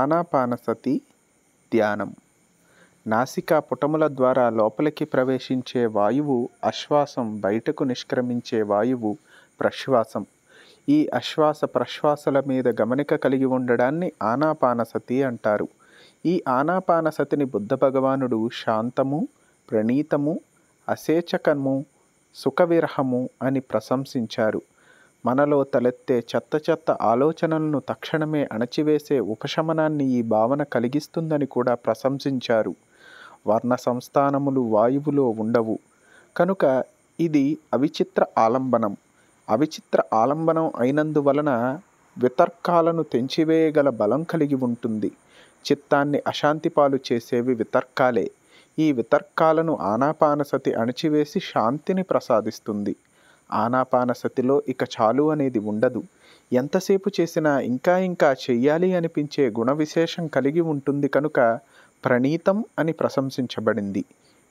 ఆనాపానసతి ధ్యానం నాసికా పుటముల ద్వారా లోపలికి ప్రవేశించే వాయువు అశ్వాసం బయటకు నిష్క్రమించే వాయువు ప్రశ్వాసం ఈ అశ్వాస ప్రశ్వాసల మీద గమనిక కలిగి ఉండడాన్ని ఆనాపానసతి అంటారు ఈ ఆనాపానసతిని బుద్ధ భగవానుడు శాంతము ప్రణీతము అసేచకము సుఖవిరహము అని ప్రశంసించారు మనలో తలెత్తే చెత్త చెత్త ఆలోచనలను తక్షణమే అణచివేసే ఉపశమనాన్ని ఈ భావన కలిగిస్తుందని కూడా ప్రశంసించారు వర్ణ సంస్థానములు వాయువులో ఉండవు కనుక ఇది అవిచిత్ర ఆలంబనం అవిచిత్ర ఆలంబనం అయినందువలన వితర్కాలను తెంచివేయగల బలం కలిగి ఉంటుంది చిత్తాన్ని అశాంతిపాలు చేసేవి వితర్కాలే ఈ వితర్కాలను ఆనాపానసతి అణచివేసి శాంతిని ప్రసాదిస్తుంది ఆనాపానసతిలో ఇక చాలు అనేది ఉండదు ఎంతసేపు చేసినా ఇంకా ఇంకా చెయ్యాలి అనిపించే గుణ విశేషం కలిగి ఉంటుంది కనుక ప్రణీతం అని ప్రశంసించబడింది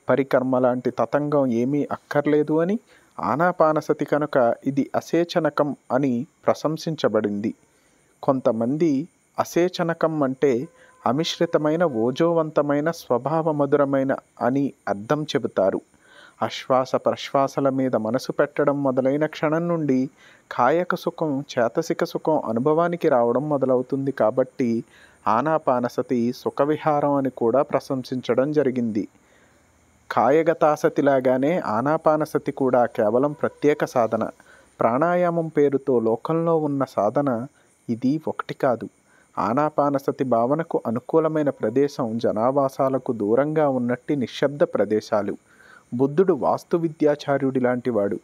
పరికర్మ లాంటి తతంగం ఏమీ అక్కర్లేదు అని ఆనాపానసతి కనుక ఇది అసేచనకం అని ప్రశంసించబడింది కొంతమంది అసేచనకం అంటే అమిశ్రితమైన ఓజోవంతమైన స్వభావమధురమైన అని అర్థం చెబుతారు అశ్వాస ప్రశ్వాసల మీద మనసు పెట్టడం మొదలైన క్షణం నుండి కాయక సుఖం చేతసిక సుఖం అనుభవానికి రావడం మొదలవుతుంది కాబట్టి ఆనాపానసతి సుఖవిహారం అని కూడా ప్రశంసించడం జరిగింది కాయగతాసతిలాగానే ఆనాపానసతి కూడా కేవలం ప్రత్యేక సాధన ప్రాణాయామం పేరుతో లోకంలో ఉన్న సాధన ఇది ఒకటి కాదు ఆనాపానసతి భావనకు అనుకూలమైన ప్రదేశం జనావాసాలకు దూరంగా ఉన్నట్టి నిశ్శబ్ద ప్రదేశాలు బుద్ధుడు వాస్తు విద్యాచార్యుడి లాంటివాడు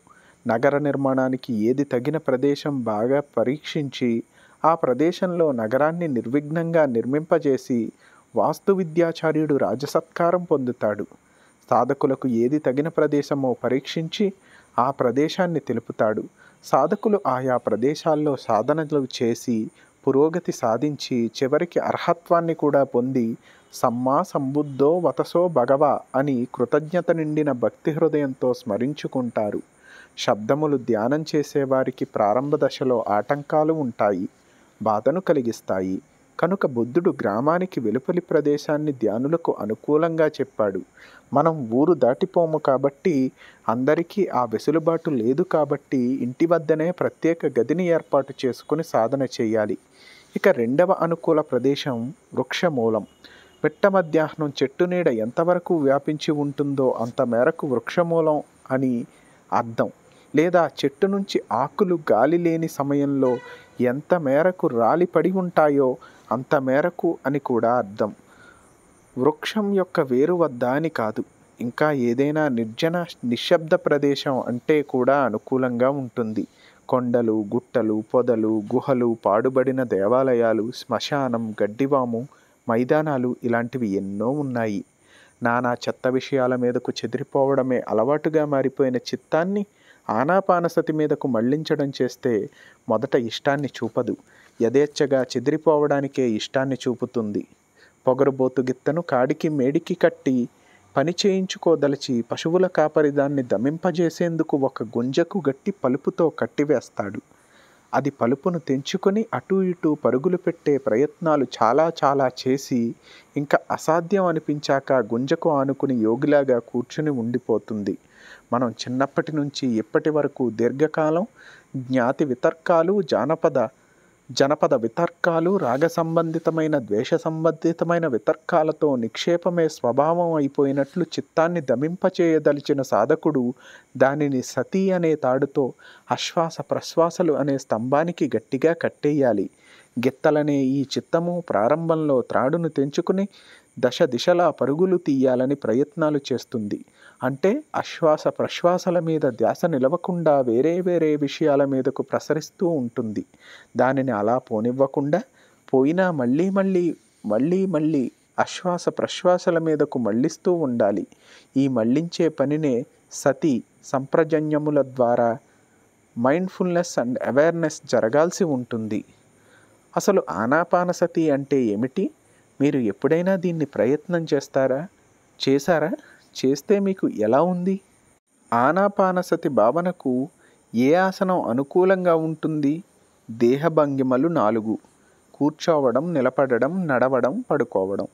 నగర నిర్మాణానికి ఏది తగిన ప్రదేశం బాగా పరీక్షించి ఆ ప్రదేశంలో నగరాన్ని నిర్విఘ్నంగా నిర్మింపజేసి వాస్తు విద్యాచార్యుడు రాజసత్కారం పొందుతాడు సాధకులకు ఏది తగిన ప్రదేశమో పరీక్షించి ఆ ప్రదేశాన్ని తెలుపుతాడు సాధకులు ఆయా ప్రదేశాల్లో సాధనలు చేసి పురోగతి సాధించి చివరికి అర్హత్వాన్ని కూడా పొంది సమ్మా సంబుద్ధో వతసో భగవ అని కృతజ్ఞత నిండిన భక్తి హృదయంతో స్మరించుకుంటారు శబ్దములు ధ్యానం చేసేవారికి ప్రారంభ దశలో ఆటంకాలు ఉంటాయి బాధను కలిగిస్తాయి కనుక బుద్ధుడు గ్రామానికి వెలుపలి ప్రదేశాన్ని ధ్యానులకు అనుకూలంగా చెప్పాడు మనం ఊరు దాటిపోము కాబట్టి అందరికీ ఆ వెసులుబాటు లేదు కాబట్టి ఇంటి వద్దనే ప్రత్యేక గదిని ఏర్పాటు చేసుకుని సాధన చేయాలి ఇక రెండవ అనుకూల ప్రదేశం వృక్షమూలం పిట్ట మధ్యాహ్నం చెట్టు నీడ ఎంతవరకు వ్యాపించి ఉంటుందో అంత మేరకు వృక్షమూలం అని అర్థం లేదా చెట్టు నుంచి ఆకులు గాలి లేని సమయంలో ఎంత మేరకు రాలి పడి ఉంటాయో అంత మేరకు అని కూడా అర్థం వృక్షం యొక్క వేరు వద్ద అని కాదు ఇంకా ఏదైనా నిర్జన నిశ్శబ్ద ప్రదేశం అంటే కూడా అనుకూలంగా ఉంటుంది కొండలు గుట్టలు పొదలు గుహలు పాడుబడిన దేవాలయాలు శ్మశానం గడ్డివాము మైదానాలు ఇలాంటివి ఎన్నో ఉన్నాయి నానా చెత్త విషయాల మీదకు చెదిరిపోవడమే అలవాటుగా మారిపోయిన చిత్తాన్ని ఆనాపానసతి మీదకు మళ్లించడం చేస్తే మొదట ఇష్టాన్ని చూపదు యథేచ్ఛగా చెదిరిపోవడానికే ఇష్టాన్ని చూపుతుంది పొగరుబోతు గిత్తను కాడికి మేడికి కట్టి పని చేయించుకోదలిచి పశువుల కాపరిదాన్ని దమింపజేసేందుకు ఒక గుంజకు గట్టి పలుపుతో కట్టివేస్తాడు అది పలుపును తెంచుకొని అటు ఇటు పరుగులు పెట్టే ప్రయత్నాలు చాలా చాలా చేసి ఇంకా అసాధ్యం అనిపించాక గుంజకు ఆనుకుని యోగిలాగా కూర్చుని ఉండిపోతుంది మనం చిన్నప్పటి నుంచి ఇప్పటి వరకు దీర్ఘకాలం జ్ఞాతి వితర్కాలు జానపద జనపద వితర్కాలు రాగ సంబంధితమైన ద్వేష సంబంధితమైన వితర్కాలతో నిక్షేపమే స్వభావం అయిపోయినట్లు చిత్తాన్ని దమింపచేయదలిచిన సాధకుడు దానిని సతీ అనే తాడుతో అశ్వాస ప్రశ్వాసలు అనే స్తంభానికి గట్టిగా కట్టేయాలి గిత్తలనే ఈ చిత్తము ప్రారంభంలో త్రాడును తెంచుకుని దశ దిశలా పరుగులు తీయాలని ప్రయత్నాలు చేస్తుంది అంటే అశ్వాస ప్రశ్వాసల మీద ధ్యాస నిలవకుండా వేరే వేరే విషయాల మీదకు ప్రసరిస్తూ ఉంటుంది దానిని అలా పోనివ్వకుండా పోయినా మళ్ళీ మళ్ళీ మళ్ళీ మళ్ళీ అశ్వాస ప్రశ్వాసల మీదకు మళ్ళిస్తూ ఉండాలి ఈ మళ్ళించే పనినే సతి సంప్రజన్యముల ద్వారా మైండ్ఫుల్నెస్ అండ్ అవేర్నెస్ జరగాల్సి ఉంటుంది అసలు ఆనాపానసతి అంటే ఏమిటి మీరు ఎప్పుడైనా దీన్ని ప్రయత్నం చేస్తారా చేశారా చేస్తే మీకు ఎలా ఉంది ఆనాపానసతి భావనకు ఏ ఆసనం అనుకూలంగా ఉంటుంది దేహ భంగిమలు నాలుగు కూర్చోవడం నిలబడడం నడవడం పడుకోవడం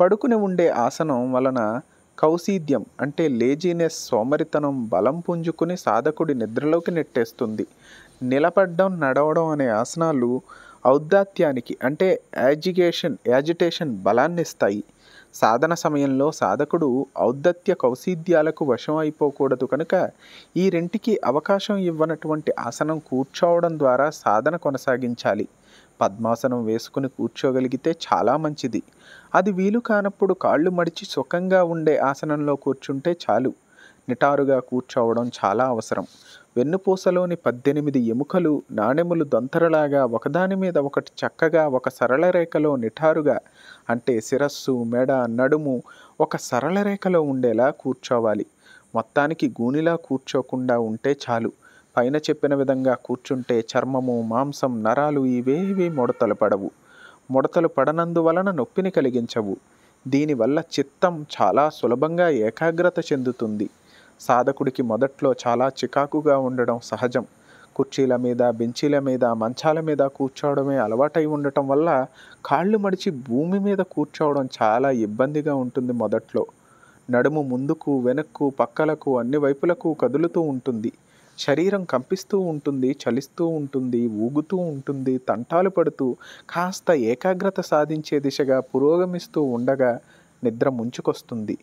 పడుకుని ఉండే ఆసనం వలన కౌసీద్యం అంటే లేజీనెస్ సోమరితనం బలం పుంజుకుని సాధకుడి నిద్రలోకి నెట్టేస్తుంది నిలబడడం నడవడం అనే ఆసనాలు ఔద్దాత్యానికి అంటే యాజిగేషన్ యాజిటేషన్ బలాన్నిస్తాయి సాధన సమయంలో సాధకుడు ఔద్దత్య కౌసిద్యాలకు అయిపోకూడదు కనుక ఈ రెంటికి అవకాశం ఇవ్వనటువంటి ఆసనం కూర్చోవడం ద్వారా సాధన కొనసాగించాలి పద్మాసనం వేసుకుని కూర్చోగలిగితే చాలా మంచిది అది వీలు కానప్పుడు కాళ్ళు మడిచి సుఖంగా ఉండే ఆసనంలో కూర్చుంటే చాలు నిటారుగా కూర్చోవడం చాలా అవసరం వెన్నుపూసలోని పద్దెనిమిది ఎముకలు నాణెములు దొంతరలాగా ఒకదాని మీద ఒకటి చక్కగా ఒక సరళ రేఖలో నిఠారుగా అంటే శిరస్సు మెడ నడుము ఒక సరళ రేఖలో ఉండేలా కూర్చోవాలి మొత్తానికి గూనిలా కూర్చోకుండా ఉంటే చాలు పైన చెప్పిన విధంగా కూర్చుంటే చర్మము మాంసం నరాలు ఇవేవి ముడతలు పడవు ముడతలు పడనందువలన నొప్పిని కలిగించవు దీనివల్ల చిత్తం చాలా సులభంగా ఏకాగ్రత చెందుతుంది సాధకుడికి మొదట్లో చాలా చికాకుగా ఉండడం సహజం కుర్చీల మీద బెంచీల మీద మంచాల మీద కూర్చోవడమే అలవాటై ఉండటం వల్ల కాళ్ళు మడిచి భూమి మీద కూర్చోవడం చాలా ఇబ్బందిగా ఉంటుంది మొదట్లో నడుము ముందుకు వెనక్కు పక్కలకు అన్ని వైపులకు కదులుతూ ఉంటుంది శరీరం కంపిస్తూ ఉంటుంది చలిస్తూ ఉంటుంది ఊగుతూ ఉంటుంది తంటాలు పడుతూ కాస్త ఏకాగ్రత సాధించే దిశగా పురోగమిస్తూ ఉండగా నిద్ర ముంచుకొస్తుంది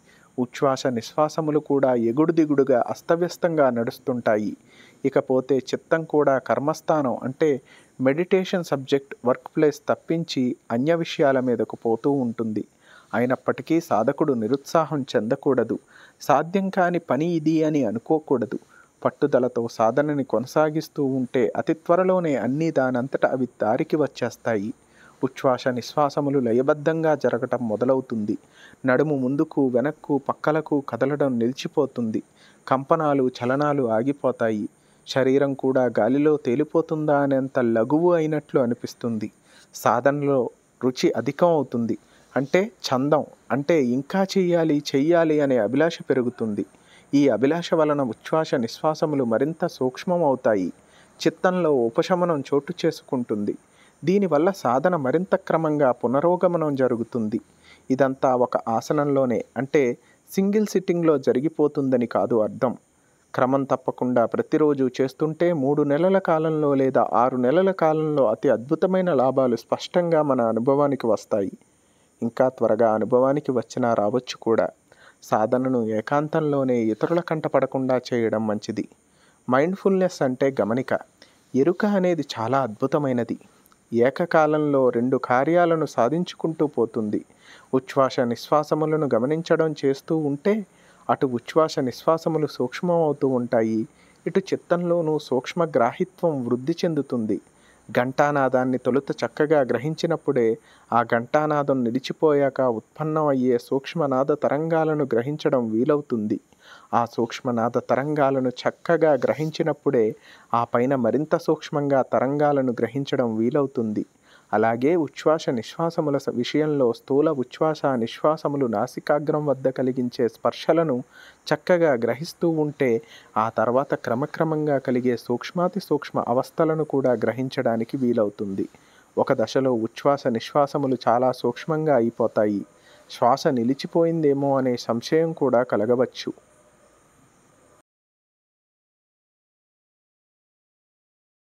ఉచ్ఛ్వాస నిశ్వాసములు కూడా ఎగుడు దిగుడుగా అస్తవ్యస్తంగా నడుస్తుంటాయి ఇకపోతే చిత్తం కూడా కర్మస్థానం అంటే మెడిటేషన్ సబ్జెక్ట్ వర్క్ ప్లేస్ తప్పించి అన్య విషయాల మీదకు పోతూ ఉంటుంది అయినప్పటికీ సాధకుడు నిరుత్సాహం చెందకూడదు సాధ్యం కాని పని ఇది అని అనుకోకూడదు పట్టుదలతో సాధనని కొనసాగిస్తూ ఉంటే అతి త్వరలోనే అన్నీ దానంతట అవి దారికి వచ్చేస్తాయి ఉచ్ఛ్వాస నిశ్వాసములు లయబద్ధంగా జరగటం మొదలవుతుంది నడుము ముందుకు వెనక్కు పక్కలకు కదలడం నిలిచిపోతుంది కంపనాలు చలనాలు ఆగిపోతాయి శరీరం కూడా గాలిలో తేలిపోతుందా అనేంత లఘువు అయినట్లు అనిపిస్తుంది సాధనలో రుచి అధికం అవుతుంది అంటే చందం అంటే ఇంకా చెయ్యాలి చెయ్యాలి అనే అభిలాష పెరుగుతుంది ఈ అభిలాష వలన ఉచ్ఛ్వాస నిశ్వాసములు మరింత సూక్ష్మం అవుతాయి చిత్తంలో ఉపశమనం చోటు చేసుకుంటుంది దీనివల్ల సాధన మరింత క్రమంగా పునరోగమనం జరుగుతుంది ఇదంతా ఒక ఆసనంలోనే అంటే సింగిల్ సిట్టింగ్లో జరిగిపోతుందని కాదు అర్థం క్రమం తప్పకుండా ప్రతిరోజు చేస్తుంటే మూడు నెలల కాలంలో లేదా ఆరు నెలల కాలంలో అతి అద్భుతమైన లాభాలు స్పష్టంగా మన అనుభవానికి వస్తాయి ఇంకా త్వరగా అనుభవానికి వచ్చినా రావచ్చు కూడా సాధనను ఏకాంతంలోనే ఇతరుల కంటపడకుండా చేయడం మంచిది మైండ్ఫుల్నెస్ అంటే గమనిక ఎరుక అనేది చాలా అద్భుతమైనది ఏకకాలంలో రెండు కార్యాలను సాధించుకుంటూ పోతుంది ఉచ్ఛ్వాస నిశ్వాసములను గమనించడం చేస్తూ ఉంటే అటు ఉచ్ఛ్వాస నిశ్వాసములు సూక్ష్మమవుతూ ఉంటాయి ఇటు చిత్తంలోనూ సూక్ష్మ గ్రాహిత్వం వృద్ధి చెందుతుంది ఘంటానాదాన్ని తొలుత చక్కగా గ్రహించినప్పుడే ఆ ఘంటానాదం నిలిచిపోయాక ఉత్పన్నమయ్యే సూక్ష్మనాద తరంగాలను గ్రహించడం వీలవుతుంది ఆ సూక్ష్మనాద తరంగాలను చక్కగా గ్రహించినప్పుడే ఆ పైన మరింత సూక్ష్మంగా తరంగాలను గ్రహించడం వీలవుతుంది అలాగే ఉచ్ఛ్వాస నిశ్వాసముల విషయంలో స్థూల ఉచ్ఛ్వాస నిశ్వాసములు నాసికాగ్రం వద్ద కలిగించే స్పర్శలను చక్కగా గ్రహిస్తూ ఉంటే ఆ తర్వాత క్రమక్రమంగా కలిగే సూక్ష్మాతి సూక్ష్మ అవస్థలను కూడా గ్రహించడానికి వీలవుతుంది ఒక దశలో ఉచ్ఛ్వాస నిశ్వాసములు చాలా సూక్ష్మంగా అయిపోతాయి శ్వాస నిలిచిపోయిందేమో అనే సంశయం కూడా కలగవచ్చు